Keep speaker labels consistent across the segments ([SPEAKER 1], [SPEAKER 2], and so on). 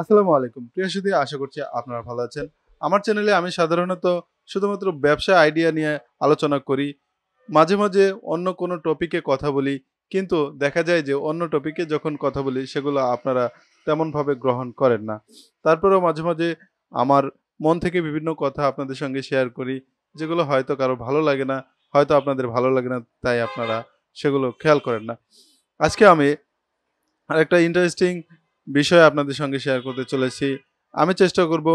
[SPEAKER 1] আসসালামু আলাইকুম প্রিয় সুদী আশা করছি আপনারা ভালো আছেন আমার চ্যানেলে আমি সাধারণত শুধুমাত্র ব্যবসা আইডিয়া নিয়ে আলোচনা করি মাঝে মাঝে অন্য কোনো টপিকে কথা বলি কিন্তু দেখা যায় যে অন্য টপিকে যখন কথা বলি সেগুলো আপনারা তেমনভাবে গ্রহণ করেন না তারপরেও মাঝে মাঝে আমার মন থেকে বিভিন্ন কথা আপনাদের সঙ্গে শেয়ার করি যেগুলো হয়তো কারো ভালো লাগে না হয়তো আপনাদের ভালো লাগে না তাই আপনারা সেগুলো খেয়াল করেন না আজকে আমি আরেকটা ইন্টারেস্টিং বিষয় আপনাদের সঙ্গে শেয়ার করতে চলেছি আমি চেষ্টা করব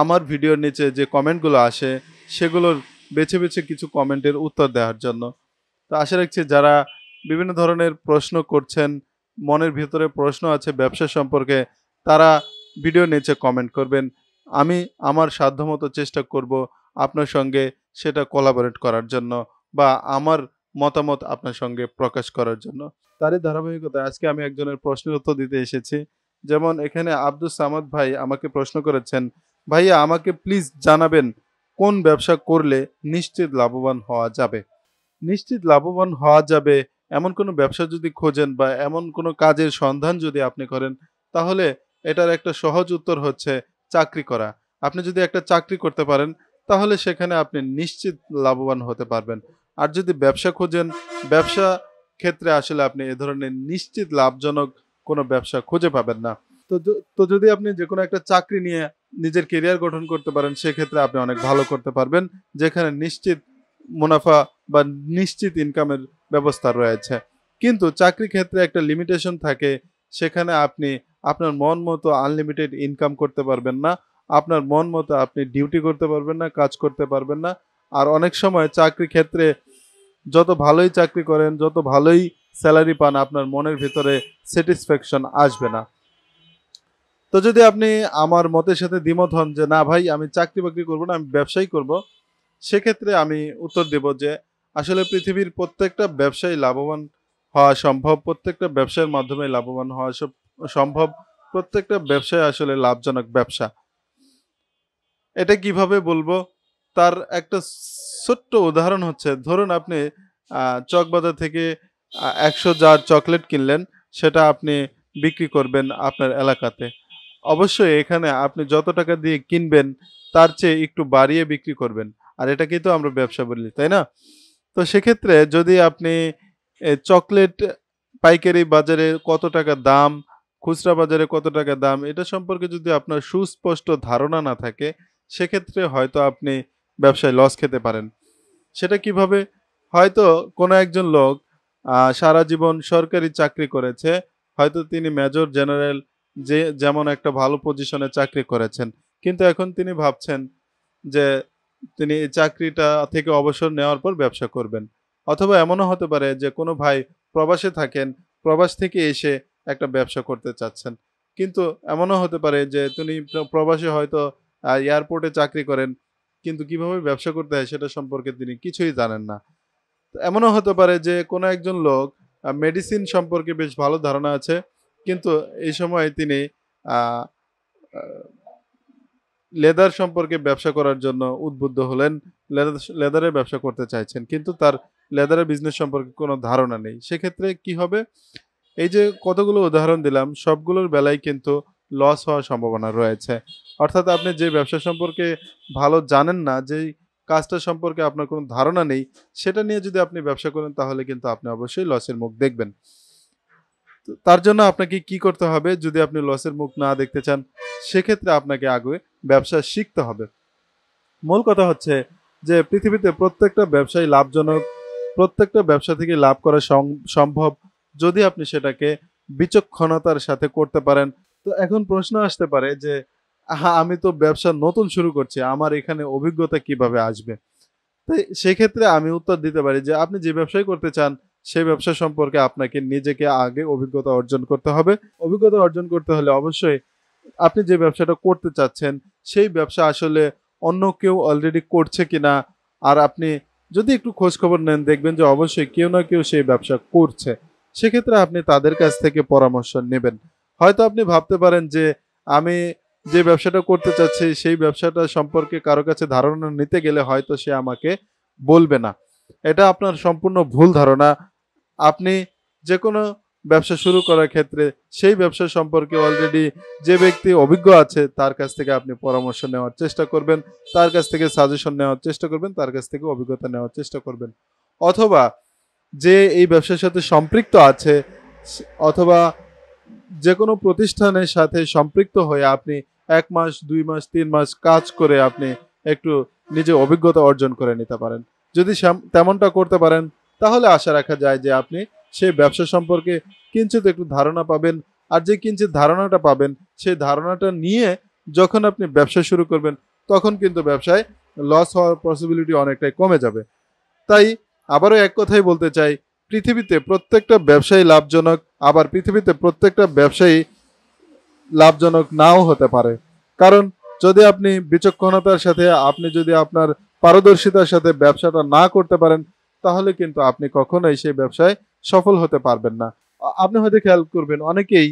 [SPEAKER 1] আমার ভিডিওর নিচে যে কমেন্টগুলো আসে সেগুলোর বেছে বেছে কিছু কমেন্টের উত্তর দেওয়ার জন্য তো আশা রাখছি যারা বিভিন্ন ধরনের প্রশ্ন করছেন মনের ভিতরে প্রশ্ন আছে ব্যবসা সম্পর্কে তারা ভিডিও নিচে কমেন্ট করবেন আমি আমার সাধ্যমতো চেষ্টা করব আপনার সঙ্গে সেটা কোলাবোরেট করার জন্য বা আমার মতামত আপনার সঙ্গে প্রকাশ করার জন্য তারই ধারাবাহিকতা আজকে আমি একজনের প্রশ্নের উত্তর দিতে এসেছি যেমন এখানে আব্দুল সামাদ ভাই আমাকে প্রশ্ন করেছেন ভাইয়া আমাকে প্লিজ জানাবেন কোন ব্যবসা করলে নিশ্চিত লাভবান হওয়া যাবে নিশ্চিত লাভবান হওয়া যাবে এমন কোনো ব্যবসা যদি খোঁজেন বা এমন কোনো কাজের সন্ধান যদি আপনি করেন তাহলে এটার একটা সহজ উত্তর হচ্ছে চাকরি করা আপনি যদি একটা চাকরি করতে পারেন তাহলে সেখানে আপনি নিশ্চিত লাভবান হতে পারবেন আর যদি ব্যবসা খোঁজেন ব্যবসা ক্ষেত্রে আসলে আপনি এ ধরনের নিশ্চিত লাভজনক কোনো ব্যবসা খুঁজে পাবেন না তো তো যদি আপনি যে কোনো একটা চাকরি নিয়ে নিজের কেরিয়ার গঠন করতে পারেন সেক্ষেত্রে আপনি অনেক ভালো করতে পারবেন যেখানে নিশ্চিত মুনাফা বা নিশ্চিত ইনকামের ব্যবস্থা রয়েছে কিন্তু চাকরি ক্ষেত্রে একটা লিমিটেশন থাকে সেখানে আপনি আপনার মন মতো আনলিমিটেড ইনকাম করতে পারবেন না আপনার মন মতো আপনি ডিউটি করতে পারবেন না কাজ করতে পারবেন না আর অনেক সময় চাকরি ক্ষেত্রে যত ভালোই চাকরি করেন যত ভালোই স্যালারি পান আপনার মনের ভিতরে স্যাটিসফ্যাকশন আসবে না তো যদি আপনি আমার মতের সাথে দ্বিমত হন যে না ভাই আমি চাকরি বাকরি করব না আমি ব্যবসাই করব সেক্ষেত্রে আমি উত্তর দেব যে আসলে পৃথিবীর প্রত্যেকটা ব্যবসায়ী লাভবান হওয়া সম্ভব প্রত্যেকটা ব্যবসার মাধ্যমে লাভবান হওয়া সম্ভব প্রত্যেকটা ব্যবসায় আসলে লাভজনক ব্যবসা এটা কিভাবে বলবো তার একটা ছোট্ট উদাহরণ হচ্ছে ধরুন আপনি চকবাজার থেকে একশো জার চকলেট কিনলেন সেটা আপনি বিক্রি করবেন আপনার এলাকাতে অবশ্যই এখানে আপনি যত টাকা দিয়ে কিনবেন তার চেয়ে একটু বাড়িয়ে বিক্রি করবেন আর এটাকেই তো আমরা ব্যবসা বলি তাই না তো সেক্ষেত্রে যদি আপনি চকলেট পাইকারি বাজারে কত টাকা দাম খুচরা বাজারে কত টাকা দাম এটা সম্পর্কে যদি আপনার সুস্পষ্ট ধারণা না থাকে সেক্ষেত্রে হয়তো আপনি ব্যবসায় লস খেতে পারেন সেটা কিভাবে হয়তো কোনো একজন লোক সারা জীবন সরকারি চাকরি করেছে হয়তো তিনি মেজর জেনারেল যে যেমন একটা ভালো পজিশনে চাকরি করেছেন কিন্তু এখন তিনি ভাবছেন যে তিনি এই চাকরিটা থেকে অবসর নেওয়ার পর ব্যবসা করবেন অথবা এমনও হতে পারে যে কোনো ভাই প্রবাসে থাকেন প্রবাস থেকে এসে একটা ব্যবসা করতে চাচ্ছেন কিন্তু এমনও হতে পারে যে তিনি প্রবাসে হয়তো এয়ারপোর্টে চাকরি করেন কিন্তু কিভাবে ব্যবসা করতে হয় সেটা সম্পর্কে তিনি কিছুই জানেন না এমনও হতে পারে যে কোনো একজন লোক মেডিসিন সম্পর্কে বেশ ভালো ধারণা আছে কিন্তু এই সময় তিনি লেদার সম্পর্কে ব্যবসা করার জন্য উদ্বুদ্ধ হলেন লেদার লেদারের ব্যবসা করতে চাইছেন কিন্তু তার লেদারের বিজনেস সম্পর্কে কোনো ধারণা নেই সেক্ষেত্রে কি হবে এই যে কতগুলো উদাহরণ দিলাম সবগুলোর বেলায় কিন্তু লস হওয়ার সম্ভাবনা রয়েছে অর্থাৎ আপনি যে ব্যবসা সম্পর্কে ভালো জানেন না যেই কাজটা সম্পর্কে আপনার কোনো ধারণা নেই সেটা নিয়ে যদি আপনি ব্যবসা করেন তাহলে কিন্তু আপনি অবশ্যই লসের মুখ দেখবেন তার জন্য আপনাকে কি করতে হবে যদি আপনি লসের মুখ না দেখতে চান সেক্ষেত্রে আপনাকে আগে ব্যবসা শিখতে হবে মূল কথা হচ্ছে যে পৃথিবীতে প্রত্যেকটা ব্যবসায় লাভজনক প্রত্যেকটা ব্যবসা থেকে লাভ করা সম্ভব যদি আপনি সেটাকে বিচক্ষণতার সাথে করতে পারেন তো এখন প্রশ্ন আসতে পারে যে হ্যাঁ আমি তো ব্যবসা নতুন শুরু করছি আমার এখানে অভিজ্ঞতা কিভাবে আসবে তাই সেক্ষেত্রে আমি উত্তর দিতে পারি যে আপনি যে ব্যবসায় করতে চান সেই ব্যবসা সম্পর্কে আপনাকে নিজেকে আগে অভিজ্ঞতা অর্জন করতে হবে অভিজ্ঞতা অর্জন করতে হলে অবশ্যই আপনি যে ব্যবসাটা করতে চাচ্ছেন সেই ব্যবসা আসলে অন্য কেউ অলরেডি করছে কিনা আর আপনি যদি একটু খোঁজ খবর নেন দেখবেন যে অবশ্যই কেউ না কেউ সেই ব্যবসা করছে সেক্ষেত্রে আপনি তাদের কাছ থেকে পরামর্শ নেবেন হয়তো আপনি ভাবতে পারেন যে আমি যে ব্যবসাটা করতে চাচ্ছি সেই ব্যবসাটা সম্পর্কে কারো কাছে ধারণা নিতে গেলে হয়তো সে আমাকে বলবে না এটা আপনার সম্পূর্ণ ভুল ধারণা আপনি যে কোনো ব্যবসা শুরু করার ক্ষেত্রে সেই ব্যবসা সম্পর্কে অলরেডি যে ব্যক্তি অভিজ্ঞ আছে তার কাছ থেকে আপনি পরামর্শ নেওয়ার চেষ্টা করবেন তার কাছ থেকে সাজেশন নেওয়ার চেষ্টা করবেন তার কাছ থেকে অভিজ্ঞতা নেওয়ার চেষ্টা করবেন অথবা যে এই ব্যবসার সাথে সম্পৃক্ত আছে অথবা যে কোনো প্রতিষ্ঠানের সাথে সম্পৃক্ত হয়ে আপনি এক মাস দুই মাস তিন মাস কাজ করে আপনি একটু নিজে অভিজ্ঞতা অর্জন করে নিতে পারেন যদি তেমনটা করতে পারেন তাহলে আশা রাখা যায় যে আপনি সেই ব্যবসা সম্পর্কে কিঞ্চিত একটু ধারণা পাবেন আর যে কিঞ্চিত ধারণাটা পাবেন সেই ধারণাটা নিয়ে যখন আপনি ব্যবসা শুরু করবেন তখন কিন্তু ব্যবসায় লস হওয়ার পসিবিলিটি অনেকটাই কমে যাবে তাই আবারও এক কথাই বলতে চাই পৃথিবীতে প্রত্যেকটা ব্যবসায়ী লাভজনক আবার পৃথিবীতে প্রত্যেকটা ব্যবসায়ী লাভজনক নাও হতে পারে কারণ যদি আপনি বিচক্ষণতার সাথে আপনি যদি আপনার পারদর্শিতার সাথে ব্যবসাটা না করতে পারেন তাহলে কিন্তু আপনি কখনোই সেই ব্যবসায় সফল হতে পারবেন না আপনি হয়তো খেয়াল করবেন অনেকেই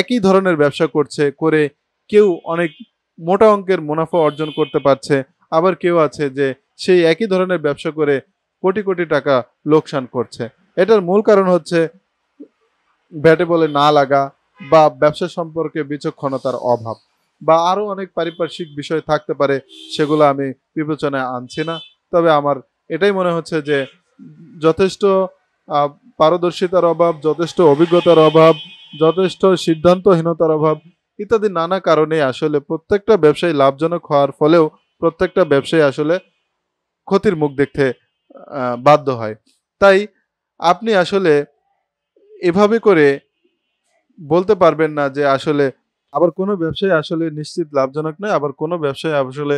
[SPEAKER 1] একই ধরনের ব্যবসা করছে করে কেউ অনেক মোটা অঙ্কের মুনাফা অর্জন করতে পারছে আবার কেউ আছে যে সেই একই ধরনের ব্যবসা করে কোটি কোটি টাকা লোকসান করছে এটার মূল কারণ হচ্ছে ব্যাটে বলে না লাগা বা ব্যবসা সম্পর্কে বিচক্ষণতার অভাব বা আরও অনেক পারিপার্শ্বিক বিষয় থাকতে পারে সেগুলো আমি বিবেচনায় আনছি না তবে আমার এটাই মনে হচ্ছে যে যথেষ্ট পারদর্শিতার অভাব যথেষ্ট অভিজ্ঞতার অভাব যথেষ্ট সিদ্ধান্তহীনতার অভাব ইত্যাদি নানা কারণে আসলে প্রত্যেকটা ব্যবসায়ী লাভজনক হওয়ার ফলেও প্রত্যেকটা ব্যবসায়ী আসলে ক্ষতির মুখ দেখতে বাধ্য হয় তাই আপনি আসলে এভাবে করে বলতে পারবেন না যে আসলে আবার কোনো ব্যবসায় আসলে নিশ্চিত লাভজনক নয় আবার কোনো ব্যবসায় আসলে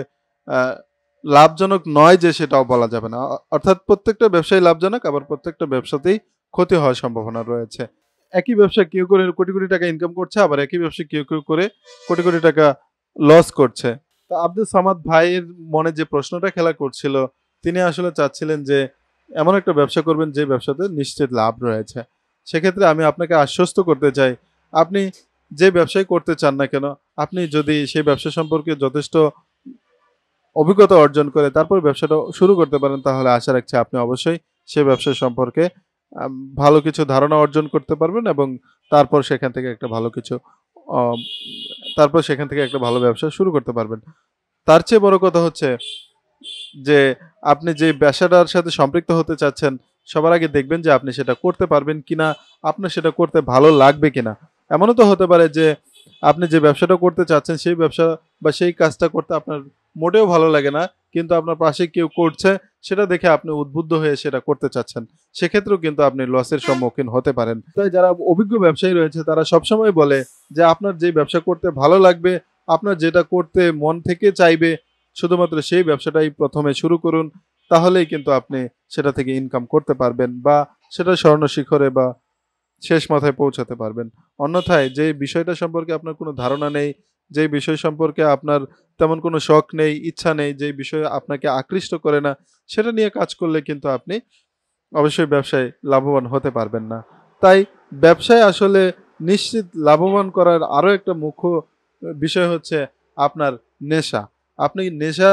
[SPEAKER 1] লাভজনক নয় যে সেটাও বলা যাবে না অর্থাৎ প্রত্যেকটা ব্যবসায় লাভজনক আবার প্রত্যেকটা ব্যবসাতেই ক্ষতি হওয়ার সম্ভাবনা রয়েছে একই ব্যবসা কেউ করে কোটি কোটি টাকা ইনকাম করছে আবার একই ব্যবসা কেউ কেউ করে কোটি কোটি টাকা লস করছে তা আব্দুল সামাদ ভাইয়ের মনে যে প্রশ্নটা খেলা করছিল তিনি আসলে চাচ্ছিলেন যে এমন একটা ব্যবসা করবেন যে ব্যবসাতে নিশ্চিত লাভ রয়েছে সেক্ষেত্রে আমি আপনাকে আশ্বস্ত করতে চাই আপনি যে ব্যবসায় করতে চান না কেন আপনি যদি সেই ব্যবসা সম্পর্কে যথেষ্ট অভিজ্ঞতা অর্জন করে তারপর ব্যবসাটা শুরু করতে পারেন তাহলে আশা রাখছি আপনি অবশ্যই সে ব্যবসা সম্পর্কে ভালো কিছু ধারণা অর্জন করতে পারবেন এবং তারপর সেখান থেকে একটা ভালো কিছু তারপর সেখান থেকে একটা ভালো ব্যবসা শুরু করতে পারবেন তার চেয়ে বড় কথা হচ্ছে যে আপনি যে ব্যবসাটার সাথে সম্পৃক্ত হতে চাচ্ছেন সবার আগে দেখবেন যে আপনি সেটা করতে পারবেন কিনা আপনার সেটা করতে ভালো লাগবে কিনা এমনও তো হতে পারে যে আপনি যে ব্যবসাটা করতে চাচ্ছেন সেই ব্যবসা বা সেই কাজটা করতে আপনার মোটেও ভালো লাগে না কিন্তু আপনার পাশে কেউ করছে সেটা দেখে আপনি উদ্বুদ্ধ হয়ে সেটা করতে চাচ্ছেন সেক্ষেত্রেও কিন্তু আপনি লসের সম্মুখীন হতে পারেন তাই যারা অভিজ্ঞ ব্যবসায়ী রয়েছে তারা সবসময় বলে যে আপনার যে ব্যবসা করতে ভালো লাগবে আপনার যেটা করতে মন থেকে চাইবে শুধুমাত্র সেই ব্যবসাটাই প্রথমে শুরু করুন তাহলেই কিন্তু আপনি সেটা থেকে ইনকাম করতে পারবেন বা সেটা স্বর্ণ শিখরে বা শেষ মাথায় পৌঁছাতে পারবেন অন্যথায় যে বিষয়টা সম্পর্কে আপনার কোনো ধারণা নেই যে বিষয় সম্পর্কে আপনার তেমন কোনো শখ নেই ইচ্ছা নেই যে বিষয় আপনাকে আকৃষ্ট করে না সেটা নিয়ে কাজ করলে কিন্তু আপনি অবশ্যই ব্যবসায় লাভবান হতে পারবেন না তাই ব্যবসায় আসলে নিশ্চিত লাভবান করার আরও একটা মুখ্য বিষয় হচ্ছে আপনার নেশা আপনি নেশা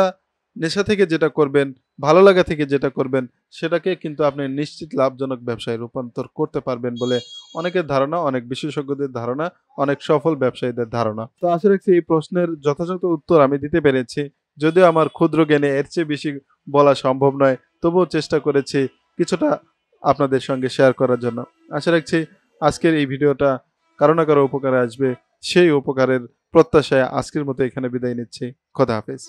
[SPEAKER 1] নেশা থেকে যেটা করবেন ভালো লাগা থেকে যেটা করবেন সেটাকে কিন্তু আপনি নিশ্চিত লাভজনক ব্যবসায় রূপান্তর করতে পারবেন বলে অনেকের ধারণা অনেক বিশেষজ্ঞদের ধারণা অনেক সফল ব্যবসায়ীদের ধারণা তো আশা রাখছি এই প্রশ্নের যথাযথ উত্তর আমি দিতে পেরেছি যদিও আমার ক্ষুদ্র জ্ঞানে এর চেয়ে বেশি বলা সম্ভব নয় তবুও চেষ্টা করেছি কিছুটা আপনাদের সঙ্গে শেয়ার করার জন্য আশা রাখছি আজকের এই ভিডিওটা কারো না কারো উপকারে আসবে সেই উপকারের প্রত্যাশায় আজকের মতো এখানে বিদায় নিচ্ছি খোদা হাফেজ